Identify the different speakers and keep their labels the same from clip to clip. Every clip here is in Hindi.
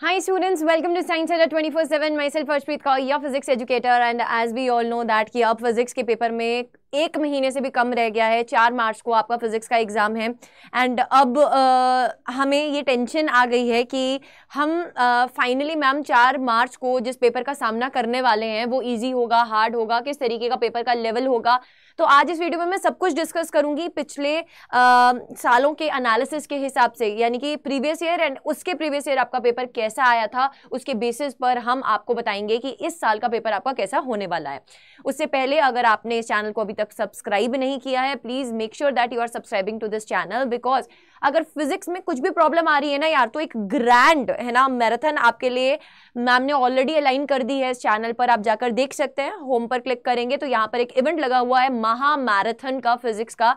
Speaker 1: Hi students, welcome to Science Center 24/7. Myself Arshpreet Kaur, your physics educator and as we all know that कि अब physics के paper में एक महीने से भी कम रह गया है चार मार्च को आपका फिज़िक्स का एग्ज़ाम है एंड अब आ, हमें ये टेंशन आ गई है कि हम फाइनली मैम चार मार्च को जिस पेपर का सामना करने वाले हैं वो इजी होगा हार्ड होगा किस तरीके का पेपर का लेवल होगा तो आज इस वीडियो में मैं सब कुछ डिस्कस करूंगी पिछले आ, सालों के एनालिसिस के हिसाब से यानी कि प्रीवियस ईयर एंड उसके प्रीवियस ईयर आपका पेपर कैसा आया था उसके बेसिस पर हम आपको बताएंगे कि इस साल का पेपर आपका कैसा होने वाला है उससे पहले अगर आपने इस चैनल को अभी तक सब्सक्राइब नहीं किया है please make sure that you are subscribing to this channel because अगर फिजिक्स में कुछ भी प्रॉब्लम आ रही है ना यार तो एक ग्रैंड है ना मैराथन आपके लिए मैम ने ऑलरेडी अलाइन कर दी है इस चैनल पर आप जाकर देख सकते हैं होम पर क्लिक करेंगे तो यहाँ पर एक इवेंट लगा हुआ है महामैराथन का फिजिक्स का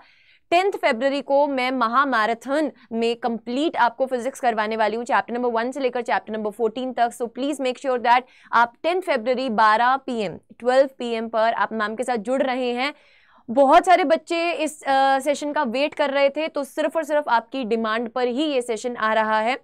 Speaker 1: टेंथ फेबररी को मैं महामैराथन में कंप्लीट आपको फिजिक्स करवाने वाली हूँ चैप्टर नंबर वन से लेकर चैप्टर नंबर फोर्टीन तक so please make sure that आप टेंथ फेबररी बारह P M twelve P M पर आप मैम के साथ जुड़ रहे हैं बहुत सारे बच्चे इस आ, सेशन का वेट कर रहे थे तो सिर्फ और सिर्फ आपकी डिमांड पर ही ये सेशन आ रहा है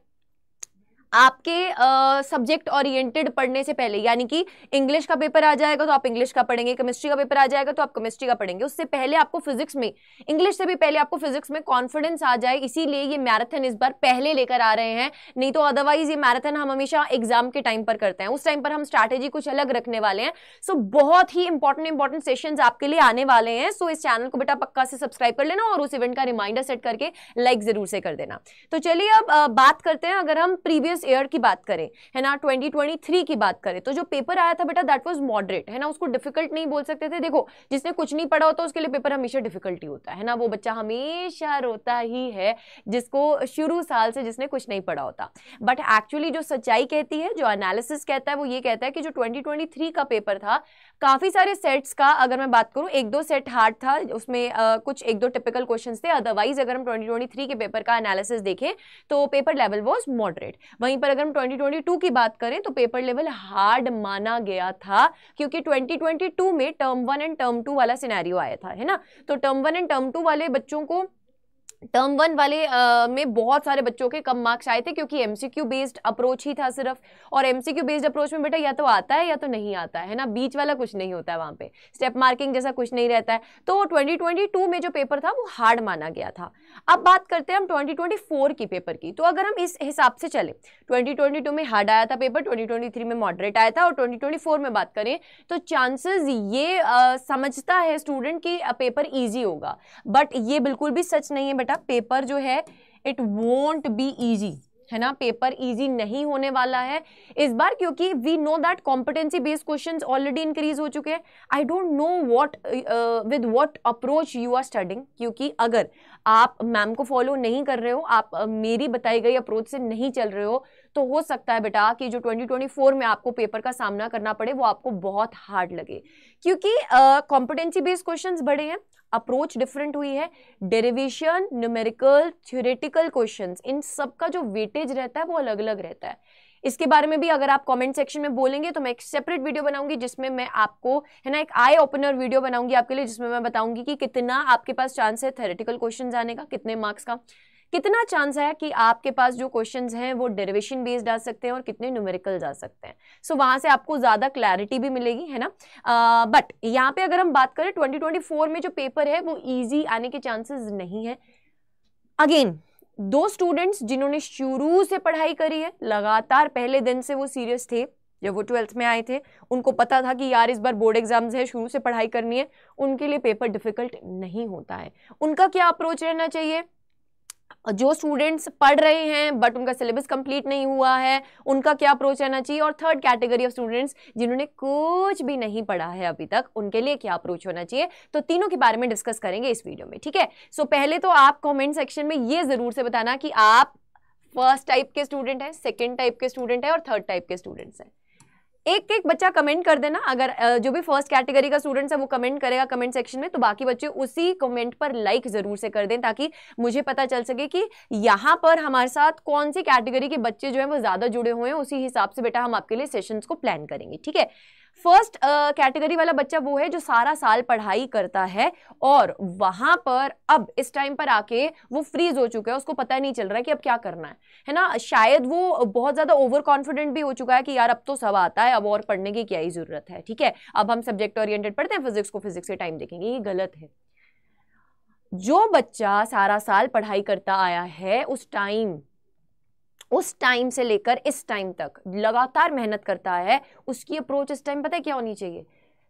Speaker 1: आपके सब्जेक्ट ओरिएंटेड पढ़ने से पहले यानी कि इंग्लिश का पेपर आ जाएगा तो आप इंग्लिश का पढ़ेंगे केमिस्ट्री का पेपर आ जाएगा तो आप केमिस्ट्री का पढ़ेंगे उससे पहले आपको फिजिक्स में इंग्लिश से भी पहले आपको फिजिक्स में कॉन्फिडेंस आ जाए इसीलिए ये मैराथन इस बार पहले लेकर आ रहे हैं नहीं तो अदरवाइज ये मैराथन हम हमेशा एग्जाम के टाइम पर करते हैं उस टाइम पर हम स्ट्रैटेजी कुछ अलग रखने वाले हैं सो so, बहुत ही इंपॉर्टेंट इंपॉर्टेंट सेशन आपके लिए आने वाले हैं सो so, इस चैनल को बेटा पक्का से सब्सक्राइब कर लेना और उस इवेंट का रिमाइंडर सेट करके लाइक जरूर से कर देना तो चलिए अब बात करते हैं अगर हम प्रीवियस प्रीवियस ईयर की बात करें है ना 2023 की बात करें तो जो पेपर आया था बेटा दैट वाज मॉडरेट है ना उसको डिफिकल्ट नहीं बोल सकते थे देखो जिसने कुछ नहीं पढ़ा होता उसके लिए पेपर हमेशा डिफिकल्टी होता है ना वो बच्चा हमेशा रोता ही है जिसको शुरू साल से जिसने कुछ नहीं पढ़ा होता बट एक्चुअली जो सच्चाई कहती है जो एनालिसिस कहता है वो ये कहता है कि जो ट्वेंटी का पेपर था काफ़ी सारे सेट्स का अगर मैं बात करूँ एक दो सेट हार्ड था उसमें आ, कुछ एक दो टिपिकल क्वेश्चन थे अदरवाइज अगर हम ट्वेंटी के पेपर का एनालिसिस देखें तो पेपर लेवल वॉज मॉडरेट वहीं पर अगर हम 2022 की बात करें तो पेपर लेवल हार्ड माना गया था क्योंकि 2022 में term one and term two वाला सिनेरियो आया था है ना तो term one and term two वाले बच्चों को टर्म वन वाले आ, में बहुत सारे बच्चों के कम मार्क्स आए थे क्योंकि एमसीक्यू बेस्ड अप्रोच ही था सिर्फ और एमसीक्यू बेस्ड अप्रोच में बेटा या तो आता है या तो नहीं आता है ना बीच वाला कुछ नहीं होता है वहाँ पे स्टेप मार्किंग जैसा कुछ नहीं रहता है तो 2022 में जो पेपर था वो हार्ड माना गया था अब बात करते हैं हम ट्वेंटी की पेपर की तो अगर हम इस हिसाब से चले ट्वेंटी में हार्ड आया था पेपर ट्वेंटी में मॉडरेट आया था और ट्वेंटी में बात करें तो चांसेज ये समझता है स्टूडेंट कि पेपर ईजी होगा बट ये बिल्कुल भी सच नहीं है बेटा पेपर जो है इट वोंट बी ईजी है ना पेपर इजी नहीं होने वाला है इस बार क्योंकि we know that competency based questions already increase हो चुके हैं I don't know what with what approach you are studying क्योंकि अगर आप मैम को फॉलो नहीं कर रहे हो आप uh, मेरी बताई गई अप्रोच से नहीं चल रहे हो तो हो सकता है बेटा कि जो 2024 में आपको पेपर का सामना करना पड़े वो आपको बहुत हार्ड लगे क्योंकि कॉम्पिटेंसी बेस्ड क्वेश्चन बड़े हैं अप्रोच डिफरेंट हुई है डेरिवेशन न्यूमेरिकल थ्योरेटिकल क्वेश्चन इन सब का जो वेटेज रहता है वो अलग अलग रहता है इसके बारे में भी अगर आप कमेंट सेक्शन में बोलेंगे तो मैं एक सेपरेट वीडियो बनाऊंगी जिसमें मैं आपको है ना एक आई ओपनर वीडियो बनाऊंगी आपके लिए जिसमें मैं बताऊंगी कि कितना आपके पास चांस है थेरेटिकल क्वेश्चन आने का कितने मार्क्स का कितना चांस है कि आपके पास जो क्वेश्चन हैं वो डेरिवेशन बेस्ड आ सकते हैं और कितने न्यूमेरिकल आ सकते हैं सो so, वहाँ से आपको ज़्यादा क्लैरिटी भी मिलेगी है ना बट uh, यहाँ पे अगर हम बात करें फोर में जो पेपर है वो ईजी आने के चांसेस नहीं है अगेन दो स्टूडेंट्स जिन्होंने शुरू से पढ़ाई करी है लगातार पहले दिन से वो सीरियस थे जब वो ट्वेल्थ में आए थे उनको पता था कि यार इस बार बोर्ड एग्जाम्स है शुरू से पढ़ाई करनी है उनके लिए पेपर डिफिकल्ट नहीं होता है उनका क्या अप्रोच रहना चाहिए जो स्टूडेंट्स पढ़ रहे हैं बट उनका सिलेबस कंप्लीट नहीं हुआ है उनका क्या अप्रोच रहना चाहिए और थर्ड कैटेगरी ऑफ स्टूडेंट्स जिन्होंने कुछ भी नहीं पढ़ा है अभी तक उनके लिए क्या अप्रोच होना चाहिए तो तीनों के बारे में डिस्कस करेंगे इस वीडियो में ठीक है सो पहले तो आप कॉमेंट सेक्शन में ये ज़रूर से बताना कि आप फर्स्ट टाइप के स्टूडेंट हैं सेकेंड टाइप के स्टूडेंट हैं और थर्ड टाइप के स्टूडेंट्स हैं एक एक बच्चा कमेंट कर देना अगर जो भी फर्स्ट कैटेगरी का स्टूडेंट्स है वो कमेंट करेगा कमेंट सेक्शन में तो बाकी बच्चे उसी कमेंट पर लाइक ज़रूर से कर दें ताकि मुझे पता चल सके कि यहाँ पर हमारे साथ कौन सी कैटेगरी के बच्चे जो हैं वो ज़्यादा जुड़े हुए हैं उसी हिसाब से बेटा हम आपके लिए सेशंस को प्लान करेंगे ठीक है फर्स्ट कैटेगरी uh, वाला बच्चा वो है जो सारा साल पढ़ाई करता है और वहां पर अब इस टाइम पर आके वो फ्रीज हो चुका है उसको पता नहीं चल रहा है कि अब क्या करना है है ना शायद वो बहुत ज़्यादा ओवर कॉन्फिडेंट भी हो चुका है कि यार अब तो सब आता है अब और पढ़ने की क्या ही ज़रूरत है ठीक है अब हम सब्जेक्ट ओरिएंटेड पढ़ते हैं फिजिक्स को फिजिक्स के टाइम देखेंगे ये गलत है जो बच्चा सारा साल पढ़ाई करता आया है उस टाइम उस टाइम से लेकर इस टाइम तक लगातार मेहनत करता है उसकी अप्रोच इस टाइम पता है क्या होनी चाहिए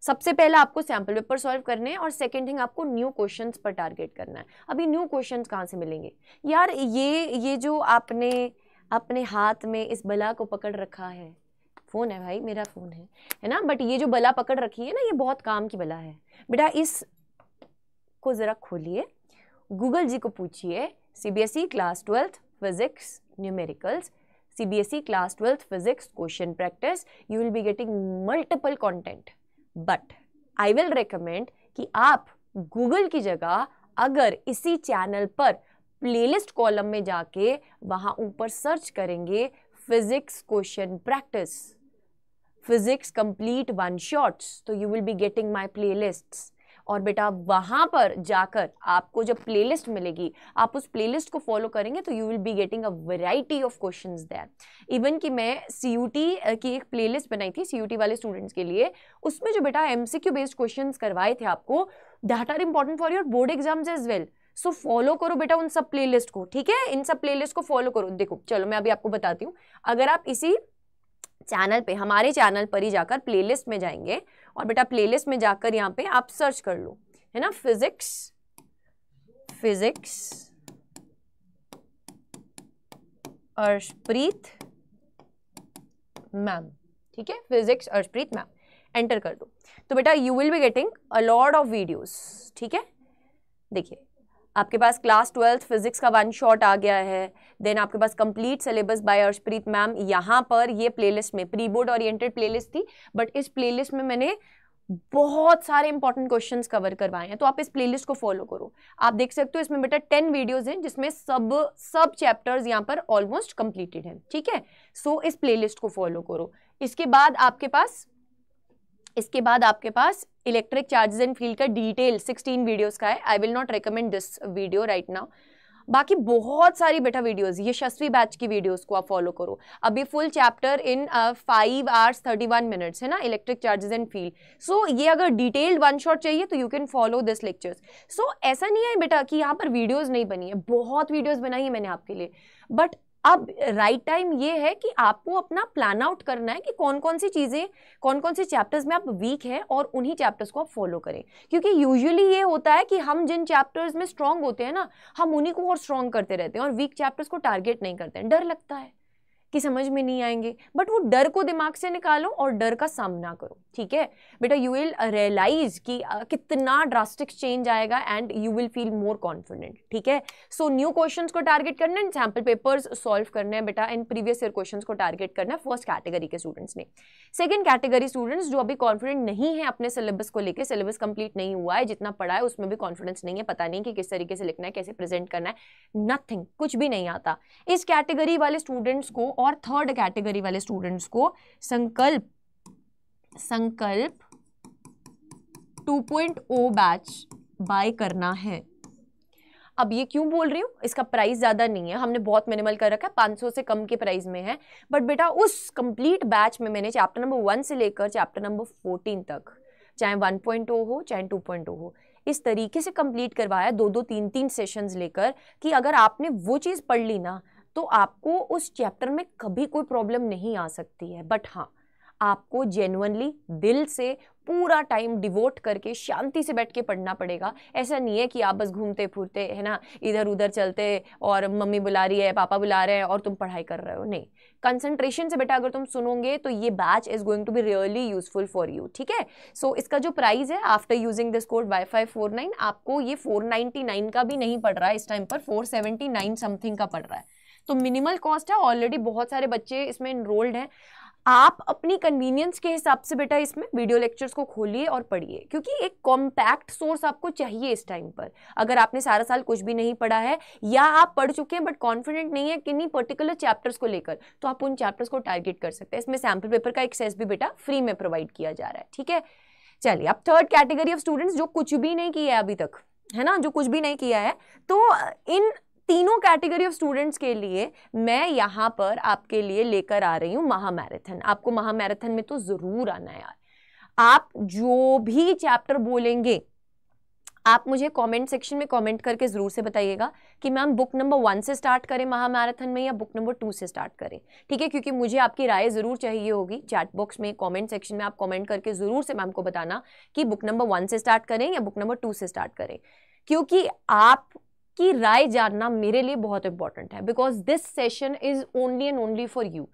Speaker 1: सबसे पहला आपको सैम्पल पेपर सॉल्व करने हैं और सेकेंड थिंग आपको न्यू क्वेश्चन पर टारगेट करना है अभी न्यू क्वेश्चन कहाँ से मिलेंगे यार ये ये जो आपने अपने हाथ में इस बला को पकड़ रखा है फ़ोन है भाई मेरा फ़ोन है है ना बट ये जो बला पकड़ रखी है ना ये बहुत काम की बला है बेटा इस को ज़रा खोलिए गूगल जी को पूछिए C class twelfth physics numericals cbsc class 12th physics question practice you will be getting multiple content but I will recommend ki aap Google ki jagah agar isi channel par playlist column में जाके वहाँ ऊपर सर्च करेंगे physics question practice physics complete one shots तो you will be getting my playlists और बेटा वहां पर जाकर आपको जब प्लेलिस्ट मिलेगी आप उस प्लेलिस्ट को फॉलो करेंगे तो you will be getting a variety of question there even कि मैं सी की एक लिस्ट बनाई थी सी वाले स्टूडेंट्स के लिए उसमें जो बेटा एम बेस्ड क्वेश्चन करवाए थे आपको that are important for your board exams as well so so, follow करो बेटा उन सब प्लेलिस्ट को ठीक है इन सब प्लेलिस्ट को फॉलो करो देखो चलो मैं अभी आपको बताती हूँ अगर आप इसी चैनल पे हमारे चैनल पर ही जाकर प्लेलिस्ट में जाएंगे और बेटा प्लेलिस्ट में जाकर यहाँ पे आप सर्च कर लो है ना फिजिक्स फिजिक्स अर्शप्रीत मैम ठीक है फिजिक्स अर्शप्रीत मैम एंटर कर दो तो बेटा you will be getting a lot of videos ठीक है देखिए आपके पास क्लास ट्वेल्थ फिजिक्स का वन शॉट आ गया है देन आपके पास complete syllabus by Arshpreet ma'am यहाँ पर ये प्लेलिस्ट में प्री बोर्ड ओरिएंटेड प्लेलिस्ट थी बट इस प्लेलिस्ट में मैंने बहुत सारे इंपॉर्टेंट क्वेश्चन कवर करवाए हैं तो आप इस प्लेलिस्ट को फॉलो करो आप देख सकते हो इसमें बेटा टेन वीडियोज हैं जिसमें सब सब चैप्टर्स यहाँ पर ऑलमोस्ट कंप्लीटेड हैं ठीक है सो so, इस प्लेलिस्ट को फॉलो करो इसके बाद आपके पास इसके बाद आपके पास इलेक्ट्रिक चार्जेस एंड फील्ड का डिटेल 16 वीडियोस का है I will not recommend this video right now बाकी बहुत सारी बेटा वीडियोस ये शस्वी बैच की वीडियोस को आप फॉलो करो अभी full chapter in five hours thirty one minutes है ना electric charges and field so ये अगर डिटेल्ड वन शॉट चाहिए तो you can follow this lectures so ऐसा नहीं है बेटा कि यहाँ पर वीडियोज़ नहीं बनी है बहुत वीडियोज़ बनाई है मैंने आपके लिए बट अब राइट टाइम ये है कि आपको अपना प्लान आउट करना है कि कौन कौन सी चीज़ें कौन कौन से चैप्टर्स में आप वीक हैं और उन्हीं चैप्टर्स को आप फॉलो करें क्योंकि यूजुअली ये होता है कि हम जिन चैप्टर्स में स्ट्रांग होते हैं ना हम उन्हीं को और स्ट्रांग करते रहते हैं और वीक चैप्टर्स को टारगेट नहीं करते हैं डर लगता है कि समझ में नहीं आएंगे बट वो डर को दिमाग से निकालो और डर का सामना करो ठीक है बेटा यू विल रियलाइज कि कितना ड्रास्टिक चेंज आएगा and you will feel more confident ठीक है सो न्यू क्वेश्चंस को टारगेट करना है सैम्पल पेपर्स सॉल्व करने हैं बेटा एंड प्रीवियस ईयर क्वेश्चंस को टारगेट करना है फर्स्ट कैटेगरी के स्टूडेंट्स ने सेकेंड कैटेगरी स्टूडेंट्स जो अभी कॉन्फिडेंट नहीं है अपने सिलेबस को लेकर सिलेबस कंप्लीट नहीं हुआ है जितना पढ़ा है उसमें भी कॉन्फिडेंस नहीं है पता नहीं कि किस तरीके से लिखना है कैसे प्रेजेंट करना है नथिंग कुछ भी नहीं आता इस कैटेगरी वाले स्टूडेंट्स को और थर्ड कैटेगरी वाले स्टूडेंट्स को संकल्प संकल्प 2.0 बैच बाय करना है अब ये क्यों बोल रही हूँ इसका प्राइस ज़्यादा नहीं है हमने बहुत मिनिमल कर रखा है 500 से कम के प्राइस में है बट बेटा उस कंप्लीट बैच में मैंने चैप्टर नंबर वन से लेकर चैप्टर नंबर फोर्टीन तक चाहे 1.0 हो चाहे 2.0 हो इस तरीके से कंप्लीट करवाया दो दो तीन तीन सेशंस लेकर कि अगर आपने वो चीज़ पढ़ ली ना तो आपको उस चैप्टर में कभी कोई प्रॉब्लम नहीं आ सकती है बट हाँ आपको जेनुअनली दिल से पूरा टाइम डिवोट करके शांति से बैठ के पढ़ना पड़ेगा ऐसा नहीं है कि आप बस घूमते फिरते है ना इधर उधर चलते और मम्मी बुला रही है पापा बुला रहे हैं और तुम पढ़ाई कर रहे हो नहीं कंसंट्रेशन से बेटा अगर तुम सुनोगे तो ये batch is going to be really useful for you ठीक है सो इसका जो प्राइस है after using this code wifi four nine आपको ये फोर नाइन्टी नाइन का भी नहीं पड़ रहा है इस टाइम पर फोर सेवेंटी नाइन समथिंग का पड़ रहा है तो मिनिमल कॉस्ट है ऑलरेडी बहुत सारे बच्चे इसमें इनरोल्ड हैं आप अपनी कन्वीनियंस के हिसाब से बेटा इसमें वीडियो लेक्चर्स को खोलिए और पढ़िए क्योंकि एक कॉम्पैक्ट सोर्स आपको चाहिए इस टाइम पर अगर आपने सारा साल कुछ भी नहीं पढ़ा है या आप पढ़ चुके हैं बट कॉन्फिडेंट नहीं है किन्हीं पर्टिकुलर चैप्टर्स को लेकर तो आप उन चैप्टर्स को टारगेट कर सकते हैं इसमें सैम्पल पेपर का एक्सेस भी बेटा फ्री में प्रोवाइड किया जा रहा है ठीक है चलिए अब थर्ड कैटेगरी ऑफ स्टूडेंट्स जो कुछ भी नहीं किया है अभी तक है ना जो कुछ भी नहीं किया है तो इन तीनों कैटेगरी ऑफ स्टूडेंट्स के लिए मैं यहाँ पर आपके लिए लेकर आ रही हूँ महामैराथन आपको महामैराथन में तो ज़रूर आना है यार आप जो भी चैप्टर बोलेंगे आप मुझे कमेंट सेक्शन में कमेंट करके ज़रूर से बताइएगा कि मैम बुक नंबर वन से स्टार्ट करें महामैराथन में या बुक नंबर टू से स्टार्ट करें ठीक है क्योंकि मुझे आपकी राय ज़रूर चाहिए होगी चैट बॉक्स में कमेंट सेक्शन में आप कमेंट करके ज़रूर से मैम को बताना कि बुक नंबर वन से स्टार्ट करें या बुक नंबर टू से स्टार्ट करें क्योंकि आप की राय जानना मेरे लिए बहुत इंपॉर्टेंट है because this session is only and only for you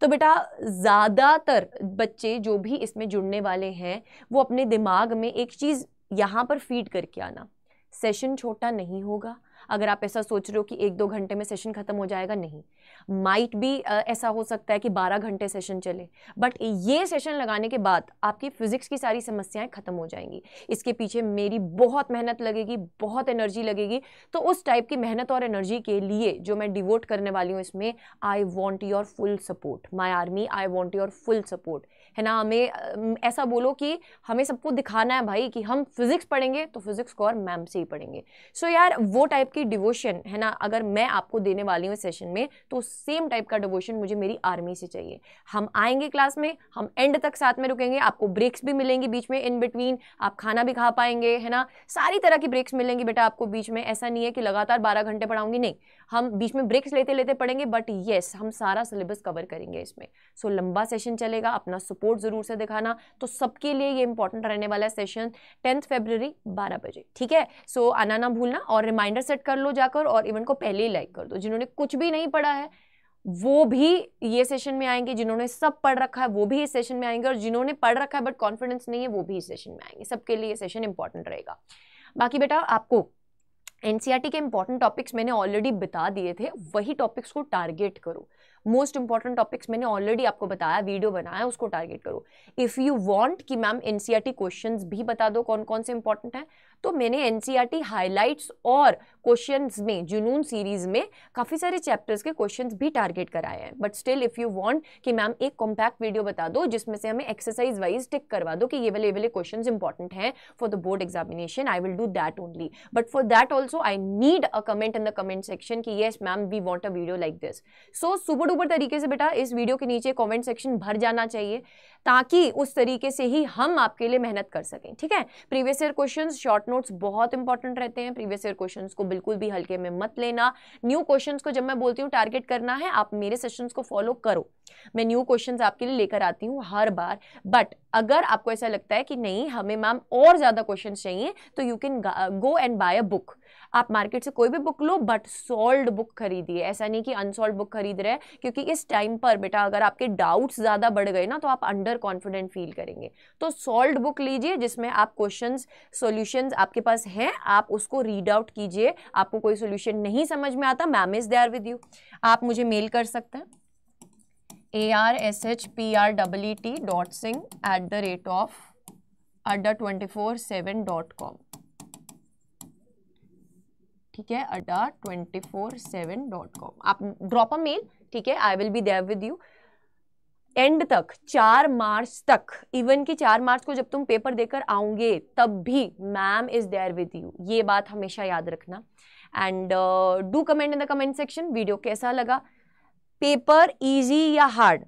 Speaker 1: तो बेटा ज़्यादातर बच्चे जो भी इसमें जुड़ने वाले हैं वो अपने दिमाग में एक चीज़ यहाँ पर फीड करके आना सेशन छोटा नहीं होगा अगर आप ऐसा सोच रहे हो कि एक दो घंटे में सेशन ख़त्म हो जाएगा नहीं माइट भी ऐसा हो सकता है कि 12 घंटे सेशन चले बट ये सेशन लगाने के बाद आपकी फिज़िक्स की सारी समस्याएं ख़त्म हो जाएंगी इसके पीछे मेरी बहुत मेहनत लगेगी बहुत एनर्जी लगेगी तो उस टाइप की मेहनत और एनर्जी के लिए जो मैं डिवोट करने वाली हूँ इसमें I want your full support my army I want your full support है ना हमें ऐसा बोलो कि हमें सबको दिखाना है भाई कि हम फिज़िक्स पढ़ेंगे तो फिज़िक्स को और मैम से ही पढ़ेंगे सो so यार वो टाइप की डिवोशन है ना अगर मैं आपको देने वाली हूँ सेशन में तो सेम टाइप का डिवोशन मुझे मेरी आर्मी से चाहिए हम आएंगे क्लास में हम एंड तक साथ में रुकेंगे आपको ब्रेक्स भी मिलेंगी बीच में इन बिटवीन आप खाना भी खा पाएंगे है ना सारी तरह की ब्रेक्स मिलेंगी बेटा आपको बीच में ऐसा नहीं है कि लगातार बारह घंटे पढ़ाऊंगी नहीं हम बीच में ब्रेक्स लेते लेते पढ़ेंगे बट येस हम सारा सिलेबस कवर करेंगे इसमें सो so, लंबा सेशन चलेगा अपना सपोर्ट ज़रूर से दिखाना तो सबके लिए ये इंपॉर्टेंट रहने वाला है सेशन टेंथ फेब्रवरी बारह बजे ठीक है सो so, आना ना भूलना और रिमाइंडर सेट कर लो जाकर और इवेंट को पहले ही लाइक कर दो जिन्होंने कुछ भी नहीं पढ़ा है वो भी ये सेशन में आएंगे जिन्होंने सब पढ़ रखा है वो भी इस सेशन में आएंगे और जिन्होंने पढ़ रखा है बट कॉन्फिडेंस नहीं है वो भी इस सेशन में आएंगे सबके लिए सेशन इंपॉर्टेंट रहेगा बाकी बेटा आपको एनसीईआरटी के इंपॉर्टेंट टॉपिक्स मैंने ऑलरेडी बता दिए थे वही टॉपिक्स को टारगेट करो मोस्ट इंपॉर्टेंट टॉपिक्स मैंने ऑलरेडी आपको बताया वीडियो बनाया उसको टारगेट करो इफ़ यू वांट कि मैम एनसीईआरटी क्वेश्चंस भी बता दो कौन कौन से इंपॉर्टेंट हैं तो मैंने एन हाईलाइट्स e और क्वेश्चन में जुनून सीरीज़ में काफ़ी सारे चैप्टर्स के क्वेश्चन भी टारगेट कराए हैं but still if you want कि मैम एक कॉम्पैक्ट वीडियो बता दो जिसमें से हमें एक्सरसाइज वाइज टिक करवा दो कि ये वाले ये वाले क्वेश्चन इंपॉर्टेंट हैं for the board examination I will do that only but for that also I need a comment in the comment section कि yes ma'am we want a video like this so super duper तरीके से बेटा इस वीडियो के नीचे कॉमेंट सेक्शन भर जाना चाहिए ताकि उस तरीके से ही हम आपके लिए मेहनत कर सकें ठीक है previous year question short notes बहुत इंपॉर्टेंट रहते हैं प्रीवियस ईयर क्वेश्चन को बिल्कुल भी हल्के में मत लेना न्यू क्वेश्चन को जब मैं बोलती हूँ टारगेट करना है आप मेरे सेशन को फॉलो करो मैं न्यू क्वेश्चन आपके लिए लेकर आती हूँ हर बार बट अगर आपको ऐसा लगता है कि नहीं हमें मैम और ज़्यादा क्वेश्चन चाहिए तो you can go and buy a book आप मार्केट से कोई भी बुक लो बट सोल्ड बुक खरीदिए ऐसा नहीं कि अनसॉल्व बुक खरीद रहे हैं क्योंकि इस टाइम पर बेटा अगर आपके डाउट्स ज़्यादा बढ़ गए ना तो आप अंडर कॉन्फिडेंट फील करेंगे तो सॉल्व बुक लीजिए जिसमें आप क्वेश्चन सोल्यूशन आपके पास हैं आप उसको रीड आउट कीजिए आपको कोई सोल्यूशन नहीं समझ में आता ma'am is there with you आप मुझे मेल कर सकते हैं A R S H P R W T dot Singh at the rate of Adda twenty four seven dot com ठीक है Adda twenty four seven dot com आप ड्रॉप अ मेल ठीक है I will be there with you and तक चार मार्च तक इवन कि चार मार्च को जब तुम पेपर देकर आओगे तब भी ma'am is there with you ये बात हमेशा याद रखना and do comment in the comment section video कैसा लगा पेपर इजी या हार्ड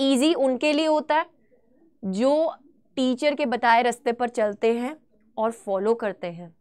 Speaker 1: इजी उनके लिए होता है जो टीचर के बताए रास्ते पर चलते हैं और फॉलो करते हैं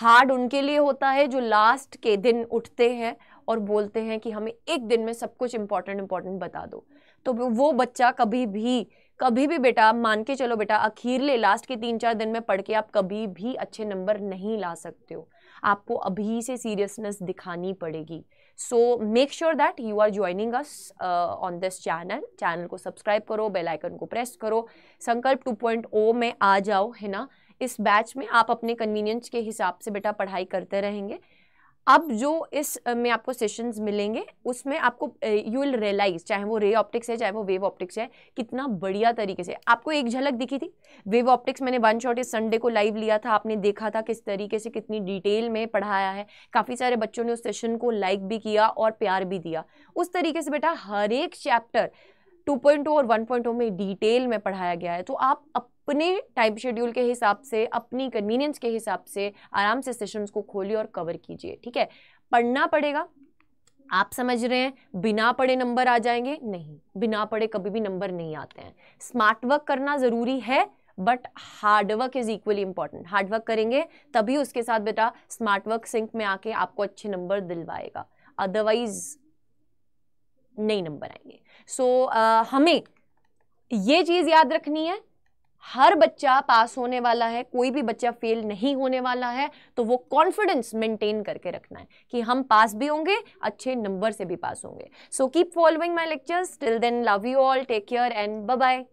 Speaker 1: हार्ड उनके लिए होता है जो लास्ट के दिन उठते हैं और बोलते हैं कि हमें एक दिन में सब कुछ इम्पोर्टेंट इम्पोर्टेंट बता दो तो वो बच्चा कभी भी कभी भी बेटा मान के चलो बेटा अखीर ले लास्ट के तीन चार दिन में पढ़ के आप कभी भी अच्छे नंबर नहीं ला सकते हो आपको अभी से सीरियसनेस दिखानी पड़ेगी so make sure that you are joining us on this channel channel को सब्सक्राइब करो बेल आइकन को प्रेस करो संकल्प 2.0 में आ जाओ है ना इस बैच में आप अपने कन्वीनियंस के हिसाब से बेटा पढ़ाई करते रहेंगे अब जो इस में आपको सेशंस मिलेंगे उसमें आपको यू विल रियलाइज चाहे वो रे ऑप्टिक्स है चाहे वो वेव ऑप्टिक्स है कितना बढ़िया तरीके से आपको एक झलक दिखी थी वेव ऑप्टिक्स मैंने वन शॉट इस संडे को लाइव लिया था आपने देखा था किस तरीके से कितनी डिटेल में पढ़ाया है काफ़ी सारे बच्चों ने उस सेशन को लाइक भी किया और प्यार भी दिया उस तरीके से बेटा हर एक चैप्टर 2.0 और 1.0 में डिटेल में पढ़ाया गया है तो आप अपने टाइम शेड्यूल के हिसाब से अपनी कन्वीनियंस के हिसाब से आराम से सेशंस को खोलिए और कवर कीजिए ठीक है पढ़ना पड़ेगा आप समझ रहे हैं बिना पढ़े नंबर आ जाएंगे नहीं बिना पढ़े कभी भी नंबर नहीं आते हैं स्मार्ट वर्क करना ज़रूरी है but hard work is equally important hard work करेंगे तभी उसके साथ बेटा स्मार्ट वर्क सिंक में आके आपको अच्छे नंबर दिलवाएगा अदरवाइज नहीं नंबर आएंगे सो so, uh, हमें ये चीज़ याद रखनी है हर बच्चा पास होने वाला है कोई भी बच्चा फेल नहीं होने वाला है तो वो कॉन्फिडेंस मेंटेन करके रखना है कि हम पास भी होंगे अच्छे नंबर से भी पास होंगे so keep following my lectures till then love you all take care and bye